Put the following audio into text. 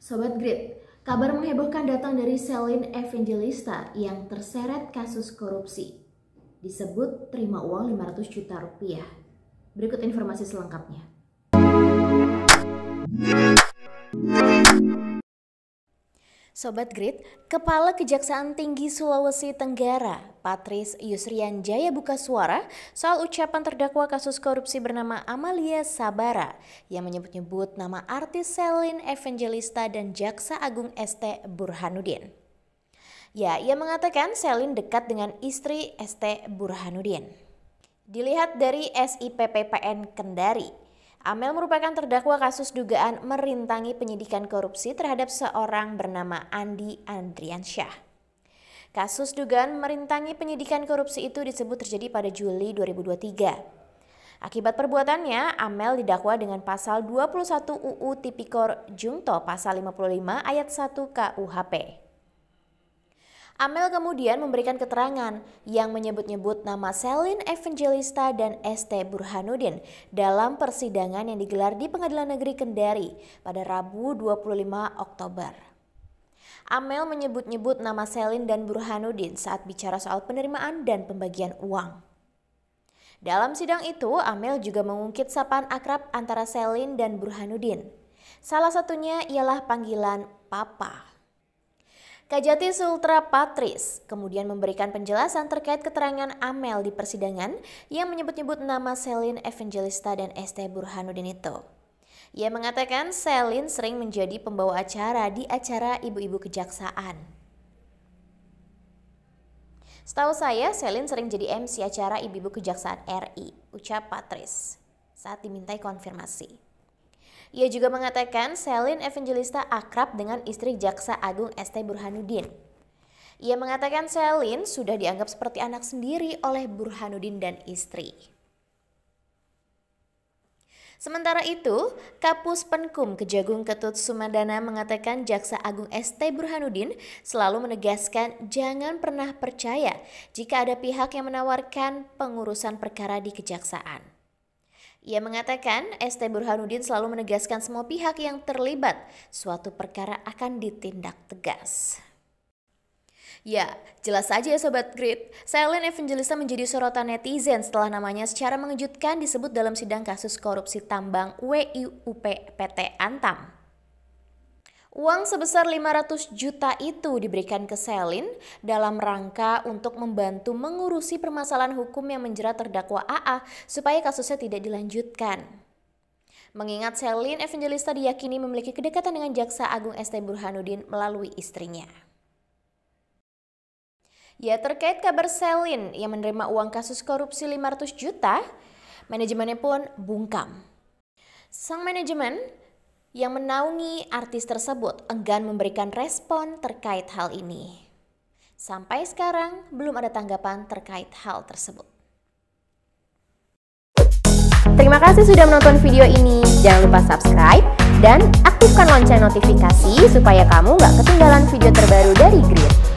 Sobat Grid, kabar menghebohkan datang dari Celine Evangelista yang terseret kasus korupsi. Disebut terima uang 500 juta rupiah. Berikut informasi selengkapnya. Sobat Grid, Kepala Kejaksaan Tinggi Sulawesi Tenggara Patris Yusrian Jaya buka suara soal ucapan terdakwa kasus korupsi bernama Amalia Sabara yang menyebut-nyebut nama artis Celine Evangelista dan Jaksa Agung ST Burhanuddin. Ya, ia mengatakan Selin dekat dengan istri ST Burhanuddin. Dilihat dari SIPPPN Kendari, Amel merupakan terdakwa kasus dugaan merintangi penyidikan korupsi terhadap seorang bernama Andi Andriansyah. Kasus dugaan merintangi penyidikan korupsi itu disebut terjadi pada Juli 2023. Akibat perbuatannya, Amel didakwa dengan pasal 21 UU Tipikor Jungto pasal 55 ayat 1 KUHP. Amel kemudian memberikan keterangan yang menyebut-nyebut nama Selin Evangelista dan ST Burhanuddin dalam persidangan yang digelar di Pengadilan Negeri Kendari pada Rabu 25 Oktober. Amel menyebut-nyebut nama Selin dan Burhanuddin saat bicara soal penerimaan dan pembagian uang. Dalam sidang itu, Amel juga mengungkit sapaan akrab antara Selin dan Burhanuddin. Salah satunya ialah panggilan Papa. Kajati Sultra Patris kemudian memberikan penjelasan terkait keterangan Amel di persidangan yang menyebut-nyebut nama Selin Evangelista dan Este Burhanuddin itu. Ia mengatakan Selin sering menjadi pembawa acara di acara ibu-ibu kejaksaan. Setahu saya, Selin sering jadi MC acara Ibu-Ibu Kejaksaan RI, ucap Patris saat dimintai konfirmasi. Ia juga mengatakan Selin Evangelista akrab dengan istri Jaksa Agung ST Burhanuddin. Ia mengatakan Selin sudah dianggap seperti anak sendiri oleh Burhanuddin dan istri. Sementara itu, Kapus Penkum Kejagung Ketut Sumandana mengatakan Jaksa Agung ST Burhanuddin selalu menegaskan jangan pernah percaya jika ada pihak yang menawarkan pengurusan perkara di kejaksaan. Ia mengatakan ST Burhanuddin selalu menegaskan semua pihak yang terlibat suatu perkara akan ditindak tegas. Ya, jelas saja ya Sobat Grid, Silent Evangelista menjadi sorotan netizen setelah namanya secara mengejutkan disebut dalam sidang kasus korupsi tambang WIUP PT Antam. Uang sebesar 500 juta itu diberikan ke Selin dalam rangka untuk membantu mengurusi permasalahan hukum yang menjerat terdakwa AA supaya kasusnya tidak dilanjutkan. Mengingat Selin Evangelista diyakini memiliki kedekatan dengan Jaksa Agung ST Burhanuddin melalui istrinya. Ya terkait kabar Selin yang menerima uang kasus korupsi 500 juta, manajemennya pun bungkam. Sang manajemen yang menaungi artis tersebut enggan memberikan respon terkait hal ini. Sampai sekarang belum ada tanggapan terkait hal tersebut. Terima kasih sudah menonton video ini. Jangan lupa subscribe dan aktifkan lonceng notifikasi supaya kamu gak ketinggalan video terbaru dari Grid.